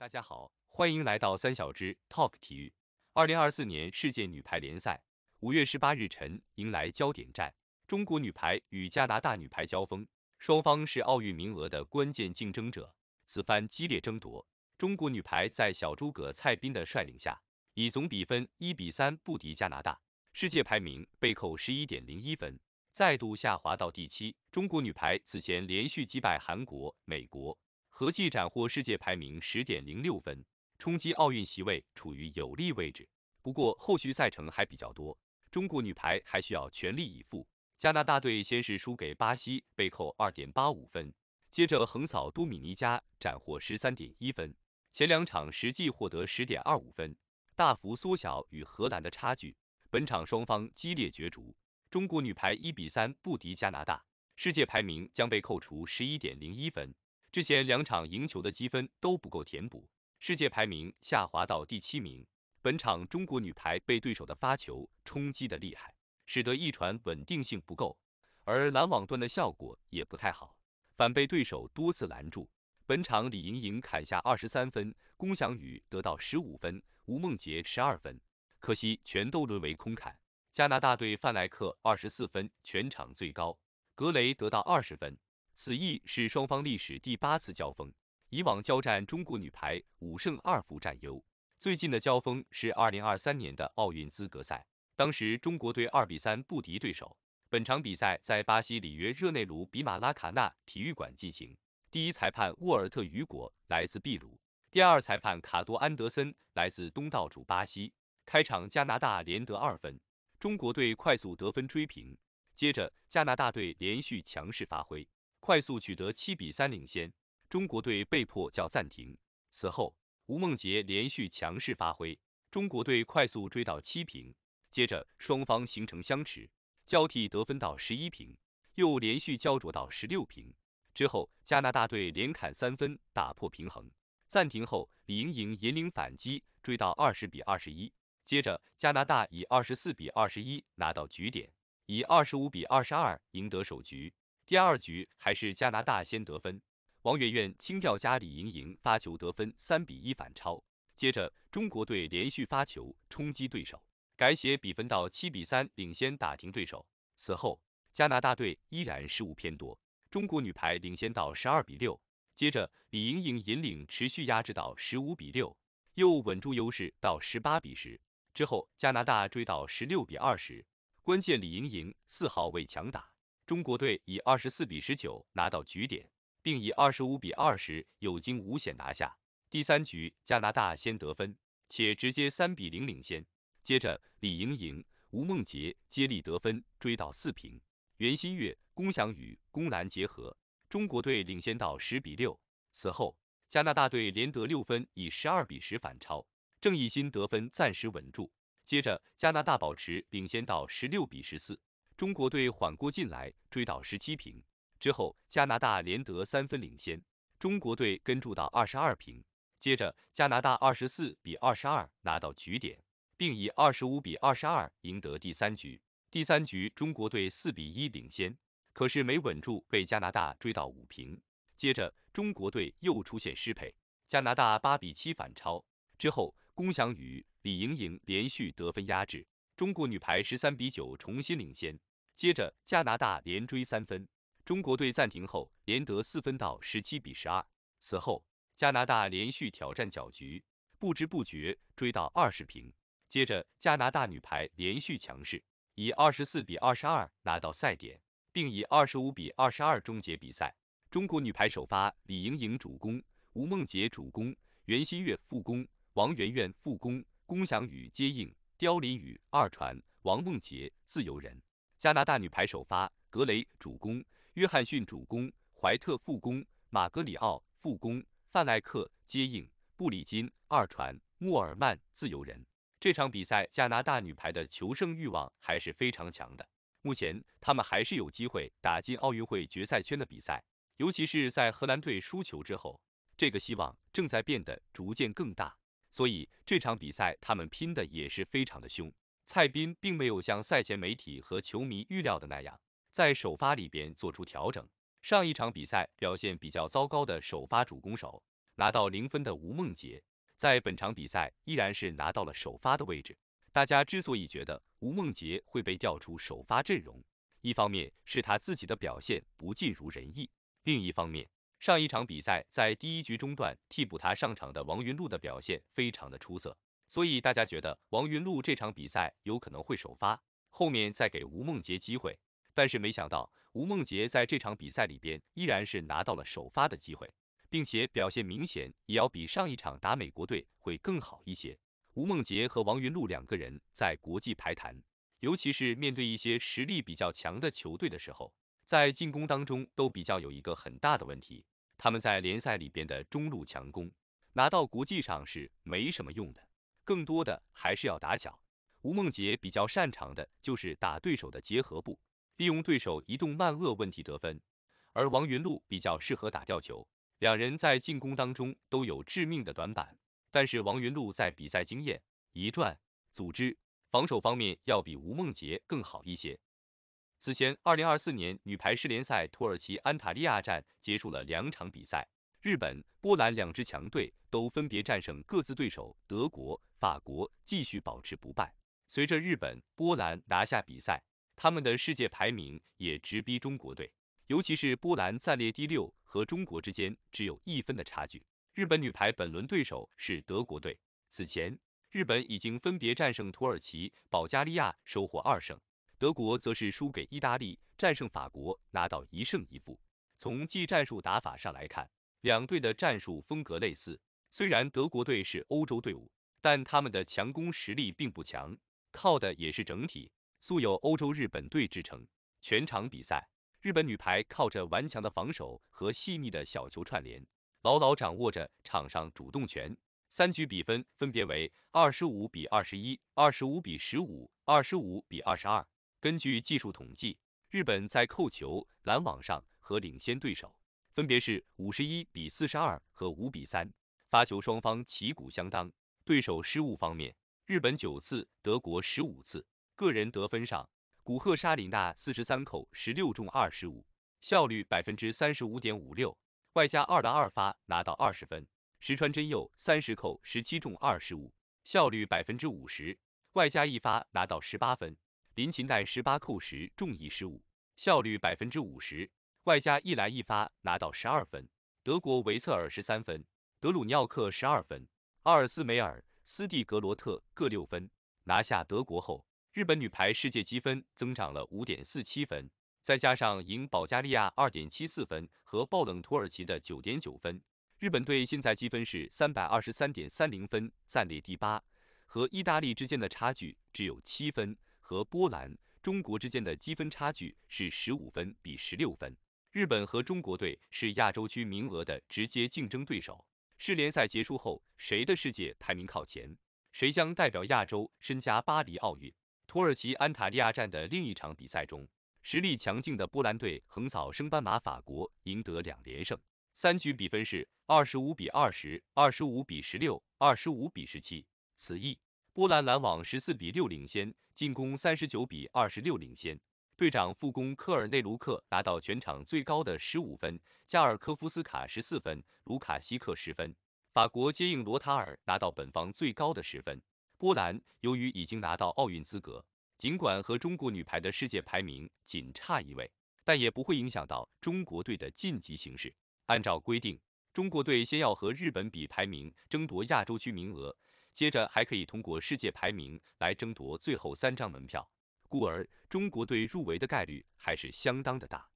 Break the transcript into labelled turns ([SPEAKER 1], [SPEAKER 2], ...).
[SPEAKER 1] 大家好，欢迎来到三小只 Talk 体育。二零二四年世界女排联赛，五月十八日晨迎来焦点战，中国女排与加拿大女排交锋，双方是奥运名额的关键竞争者。此番激烈争夺，中国女排在小诸葛蔡斌的率领下，以总比分一比三不敌加拿大，世界排名被扣十一点零一分，再度下滑到第七。中国女排此前连续击败韩国、美国。合计斩获世界排名十点零六分，冲击奥运席位处于有利位置。不过后续赛程还比较多，中国女排还需要全力以赴。加拿大队先是输给巴西，被扣二点八五分，接着横扫多米尼加，斩获十三点一分，前两场实际获得十点二五分，大幅缩小与荷兰的差距。本场双方激烈角逐，中国女排一比三不敌加拿大，世界排名将被扣除十一点零一分。之前两场赢球的积分都不够填补，世界排名下滑到第七名。本场中国女排被对手的发球冲击的厉害，使得一传稳定性不够，而拦网端的效果也不太好，反被对手多次拦住。本场李盈莹砍下二十三分，龚翔宇得到十五分，吴梦洁十二分，可惜全都沦为空砍。加拿大队范莱克二十四分，全场最高，格雷得到二十分。此役是双方历史第八次交锋，以往交战中国女排五胜二负占优。最近的交锋是二零二三年的奥运资格赛，当时中国队二比三不敌对手。本场比赛在巴西里约热内卢比马拉卡纳体育馆进行，第一裁判沃尔特·雨果来自秘鲁，第二裁判卡多安德森来自东道主巴西。开场加拿大连得二分，中国队快速得分追平，接着加拿大队连续强势发挥。快速取得七比三领先，中国队被迫叫暂停。此后，吴梦洁连续强势发挥，中国队快速追到七平。接着，双方形成相持，交替得分到十一平，又连续焦灼到十六平。之后，加拿大队连砍三分打破平衡。暂停后，李盈莹引领反击追到二十比二十一。接着，加拿大以二十四比二十一拿到局点，以二十五比二十二赢得首局。第二局还是加拿大先得分，王媛媛轻吊加李盈莹发球得分，三比一反超。接着中国队连续发球冲击对手，改写比分到七比三领先打停对手。此后加拿大队依然失误偏多，中国女排领先到十二比六。接着李盈莹引领持续压制到十五比六，又稳住优势到十八比十。之后加拿大追到十六比二十，关键李盈莹四号位强打。中国队以二十四比十九拿到局点，并以二十五比二十有惊无险拿下第三局。加拿大先得分，且直接三比零领先。接着李盈莹、吴梦洁接力得分追到四平，袁心玥、龚翔宇龚楠结合，中国队领先到十比六。此后加拿大队连得六分，以十二比十反超。郑义新得分暂时稳住，接着加拿大保持领先到十六比十四。中国队缓过劲来追到十七平之后，加拿大连得三分领先。中国队跟住到二十二平，接着加拿大二十四比二十二拿到局点，并以二十五比二十二赢得第三局。第三局中国队四比一领先，可是没稳住，被加拿大追到五平。接着中国队又出现失配，加拿大八比七反超。之后龚翔宇、李盈莹连续得分压制，中国女排十三比九重新领先。接着加拿大连追三分，中国队暂停后连得四分，到十七比十二。此后加拿大连续挑战搅局，不知不觉追到二十平。接着加拿大女排连续强势，以二十四比二十二拿到赛点，并以二十五比二十二终结比赛。中国女排首发李盈莹主攻，吴梦洁主攻，袁心玥副攻，王媛媛副攻，龚翔宇接应，刁琳宇二传，王梦洁自由人。加拿大女排首发：格雷主攻，约翰逊主攻，怀特副攻，马格里奥副攻，范莱克接应，布里金二传，莫尔曼自由人。这场比赛加拿大女排的求胜欲望还是非常强的，目前他们还是有机会打进奥运会决赛圈的比赛，尤其是在荷兰队输球之后，这个希望正在变得逐渐更大，所以这场比赛他们拼的也是非常的凶。蔡斌并没有像赛前媒体和球迷预料的那样，在首发里边做出调整。上一场比赛表现比较糟糕的首发主攻手，拿到零分的吴梦洁，在本场比赛依然是拿到了首发的位置。大家之所以觉得吴梦洁会被调出首发阵容，一方面是他自己的表现不尽如人意，另一方面上一场比赛在第一局中段替补他上场的王云璐的表现非常的出色。所以大家觉得王云璐这场比赛有可能会首发，后面再给吴梦洁机会。但是没想到，吴梦洁在这场比赛里边依然是拿到了首发的机会，并且表现明显也要比上一场打美国队会更好一些。吴梦洁和王云璐两个人在国际排坛，尤其是面对一些实力比较强的球队的时候，在进攻当中都比较有一个很大的问题。他们在联赛里边的中路强攻，拿到国际上是没什么用的。更多的还是要打小。吴梦洁比较擅长的就是打对手的结合部，利用对手移动慢、恶问题得分。而王云璐比较适合打吊球，两人在进攻当中都有致命的短板。但是王云璐在比赛经验、一传、组织、防守方面要比吴梦洁更好一些。此前，二零二四年女排世联赛土耳其安塔利亚站结束了两场比赛。日本、波兰两支强队都分别战胜各自对手，德国、法国继续保持不败。随着日本、波兰拿下比赛，他们的世界排名也直逼中国队，尤其是波兰暂列第六，和中国之间只有一分的差距。日本女排本轮对手是德国队，此前日本已经分别战胜土耳其、保加利亚，收获二胜；德国则是输给意大利，战胜法国，拿到一胜一负。从技战术打法上来看，两队的战术风格类似，虽然德国队是欧洲队伍，但他们的强攻实力并不强，靠的也是整体，素有“欧洲日本队”之称。全场比赛，日本女排靠着顽强的防守和细腻的小球串联，牢牢掌握着场上主动权。三局比分分别为二十五比二十一、二十五比十五、二十五比二十二。根据技术统计，日本在扣球、拦网上和领先对手。分别是五十一比四十二和五比三，发球双方旗鼓相当。对手失误方面，日本九次，德国十五次。个人得分上，古赫沙里娜四十三扣十六中二十五，效率百分之三十五点五六，外加二的二发拿到二十分。石川真佑三十扣十七中二十五，效率百分之五十，外加一发拿到十八分。林琴代十八扣十中一失误，效率百分之五十。外加一来一发拿到十二分，德国维策尔十三分，德鲁尼奥克十二分，阿尔斯梅尔、斯蒂格罗特各六分。拿下德国后，日本女排世界积分增长了五点四七分，再加上赢保加利亚二点七四分和爆冷土耳其的九点九分，日本队现在积分是三百二十三点三零分，暂列第八，和意大利之间的差距只有七分，和波兰、中国之间的积分差距是十五分比十六分。日本和中国队是亚洲区名额的直接竞争对手。世联赛结束后，谁的世界排名靠前，谁将代表亚洲身加巴黎奥运。土耳其安塔利亚站的另一场比赛中，实力强劲的波兰队横扫升班马法国，赢得两连胜。三局比分是二十五比二十，二十五比十六，二十五比十七。此役，波兰拦网十四比六领先，进攻三十九比二十六领先。队长副攻科尔内卢克拿到全场最高的十五分，加尔科夫斯卡十四分，卢卡西克十分。法国接应罗塔尔拿到本方最高的十分。波兰由于已经拿到奥运资格，尽管和中国女排的世界排名仅差一位，但也不会影响到中国队的晋级形势。按照规定，中国队先要和日本比排名，争夺亚洲区名额，接着还可以通过世界排名来争夺最后三张门票。故而，中国队入围的概率还是相当的大。